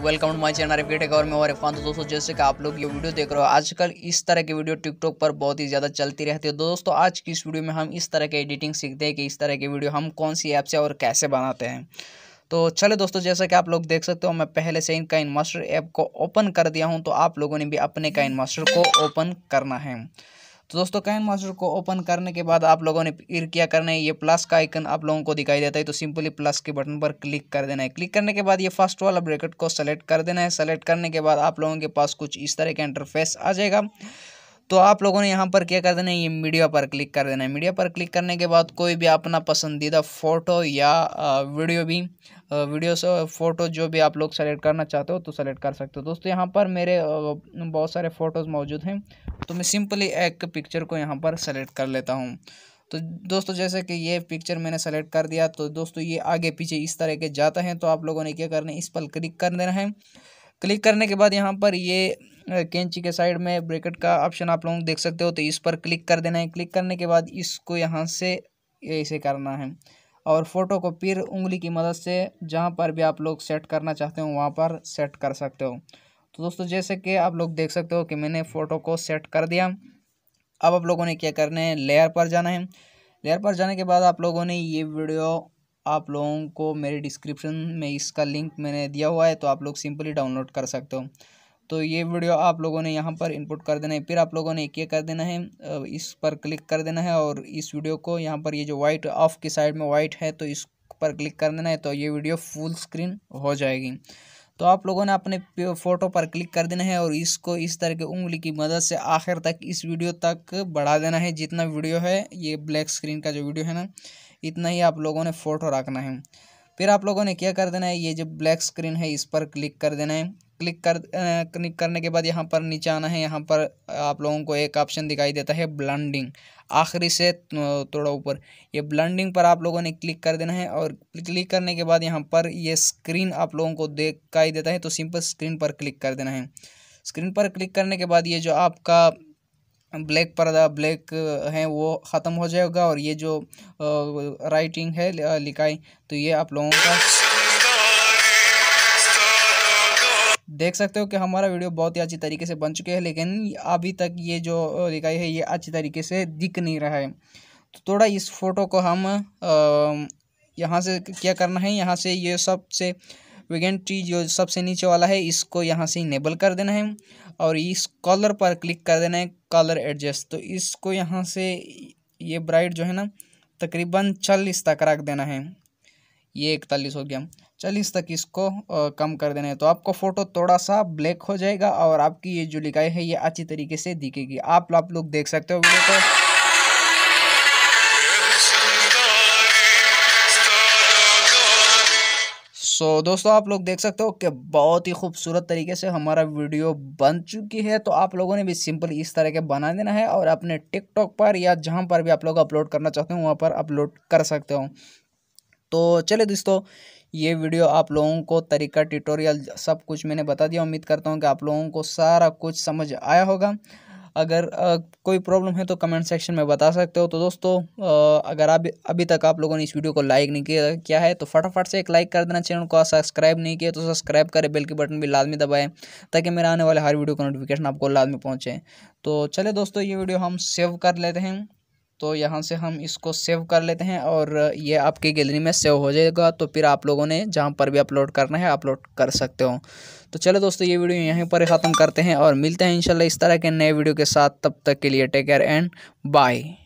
welcome to my channel repeat एक और मैं और इरफान तो दोस्तों जैसे कि आप लोग ये वीडियो देख रहे हो आजकल इस तरह की वीडियो टिकटॉक पर बहुत ही ज़्यादा चलती रहती है तो दोस्तों आज की इस वीडियो में हम इस तरह के एडिटिंग सीखते हैं कि इस तरह की वीडियो हम कौन सी ऐप से और कैसे बनाते हैं तो चले दोस्तों जैसा कि आप लोग देख सकते हो मैं पहले से इनका इन मास्टर ऐप को ओपन कर दिया हूँ तो आप लोगों ने भी अपने का इन मास्टर को ओपन करना है तो दोस्तों कैन मास्टर को ओपन करने के बाद आप लोगों ने फिर क्या करना है ये प्लस का आइकन आप लोगों को दिखाई देता है तो सिंपली प्लस के बटन पर क्लिक कर देना है क्लिक करने के बाद ये फर्स्ट वाला ब्रैकेट को सेलेक्ट कर देना है सेलेक्ट करने के बाद आप लोगों के पास कुछ इस तरह का इंटरफेस आ जाएगा तो आप लोगों ने यहाँ पर क्या कर देना है ये मीडिया पर क्लिक कर देना है मीडिया पर क्लिक करने के बाद कोई भी अपना पसंदीदा फ़ोटो या वीडियो भी वीडियो से फ़ोटो जो भी आप लोग सेलेक्ट करना चाहते हो तो सेलेक्ट कर सकते हो दोस्तों यहाँ पर मेरे बहुत सारे फ़ोटोज़ मौजूद हैं तो मैं सिंपली एक पिक्चर को यहाँ पर सेलेक्ट कर लेता हूँ तो दोस्तों जैसे कि ये पिक्चर मैंने सेलेक्ट कर दिया तो दोस्तों ये आगे पीछे इस तरह के जाता है तो आप लोगों ने क्या करना है इस पर क्लिक कर देना है क्लिक करने के बाद यहाँ पर ये कैंची के साइड में ब्रैकेट का ऑप्शन आप लोग देख सकते हो तो इस पर क्लिक कर देना है क्लिक करने के बाद इसको यहाँ से इसे करना है और फ़ोटो को फिर उंगली की मदद से जहाँ पर भी आप लोग सेट करना चाहते हो वहाँ पर सेट कर सकते हो तो दोस्तों जैसे कि आप लोग देख सकते हो कि मैंने फ़ोटो को सेट कर दिया अब आप लोगों ने क्या करना है लेयर पर जाना है लेयर पर जाने के बाद आप लोगों ने ये वीडियो आप लोगों को मेरे डिस्क्रिप्शन में इसका लिंक मैंने दिया हुआ है तो आप लोग सिंपली डाउनलोड कर सकते हो तो ये वीडियो आप लोगों ने यहाँ पर इनपुट कर देना है फिर आप लोगों ने ये कर देना है इस पर क्लिक कर देना है और इस वीडियो को यहाँ पर ये जो वाइट ऑफ की साइड में वाइट है तो इस पर क्लिक कर देना है तो ये वीडियो फुल स्क्रीन हो जाएगी तो आप लोगों ने अपने फ़ोटो पर क्लिक कर देना है और इसको इस तरह की उंगली की मदद से आखिर तक इस वीडियो तक बढ़ा देना है जितना वीडियो है ये ब्लैक स्क्रीन का जो वीडियो है ना इतना ही आप लोगों ने फ़ोटो रखना है फिर आप लोगों ने क्या कर देना है ये जो ब्लैक स्क्रीन है इस पर क्लिक कर देना है क्लिक कर क्लिक करने के बाद यहाँ पर नीचे आना है यहाँ पर आप लोगों को एक ऑप्शन दिखाई देता है ब्लेंडिंग आखिरी से थोड़ा ऊपर ये ब्लेंडिंग पर आप लोगों ने क्लिक कर देना है और क्लिक करने के बाद यहाँ पर ये स्क्रीन आप लोगों को दिखाई देता है तो सिंपल स्क्रीन पर क्लिक कर देना है स्क्रीन पर क्लिक करने के बाद ये जो आपका ब्लैक पर्दा ब्लैक है वो ख़त्म हो जाएगा और ये जो राइटिंग है लिखाई तो ये आप लोगों का देख सकते हो कि हमारा वीडियो बहुत ही अच्छी तरीके से बन चुके हैं लेकिन अभी तक ये जो दिखाई है ये अच्छी तरीके से दिख नहीं रहा है तो थोड़ा इस फोटो को हम यहाँ से क्या करना है यहाँ से ये सबसे वेगेंट्री ट्री जो सबसे नीचे वाला है इसको यहाँ से इनेबल कर देना है और इस कॉलर पर क्लिक कर देना है कॉलर एडजस्ट तो इसको यहाँ से ये ब्राइट जो है ना तकरीबन चालीस तक रख देना है ये इकतालीस हो गया चालीस तक इसको कम कर देना है तो आपको फ़ोटो थोड़ा सा ब्लैक हो जाएगा और आपकी ये जो लिखाई है ये अच्छी तरीके से दिखेगी आप आप लोग देख सकते हो वीडियो को सो so, दोस्तों आप लोग देख सकते हो कि बहुत ही खूबसूरत तरीके से हमारा वीडियो बन चुकी है तो आप लोगों ने भी सिंपल इस तरह के बना देना है और अपने टिकटॉक पर या जहां पर भी आप लोग अपलोड करना चाहते हो वहां पर अपलोड कर सकते हो तो चले दोस्तों ये वीडियो आप लोगों को तरीका ट्यूटोरियल सब कुछ मैंने बता दिया उम्मीद करता हूँ कि आप लोगों को सारा कुछ समझ आया होगा अगर आ, कोई प्रॉब्लम है तो कमेंट सेक्शन में बता सकते हो तो दोस्तों आ, अगर आप अभी तक आप लोगों ने इस वीडियो को लाइक नहीं किया क्या है तो फटाफट से एक लाइक कर देना चैनल को सब्सक्राइब नहीं किया तो सब्सक्राइब करें बेल के बटन भी लाजमी दबाएं ताकि मेरे आने वाले हर वीडियो का नोटिफिकेशन आपको लाजमी पहुँचे तो चले दोस्तों ये वीडियो हम सेव कर लेते हैं तो यहाँ से हम इसको सेव कर लेते हैं और ये आपकी गैलरी में सेव हो जाएगा तो फिर आप लोगों ने जहाँ पर भी अपलोड करना है अपलोड कर सकते हो तो चलो दोस्तों ये वीडियो यहीं पर ख़त्म करते हैं और मिलते हैं इंशाल्लाह इस तरह के नए वीडियो के साथ तब तक के लिए टेक केयर एंड बाय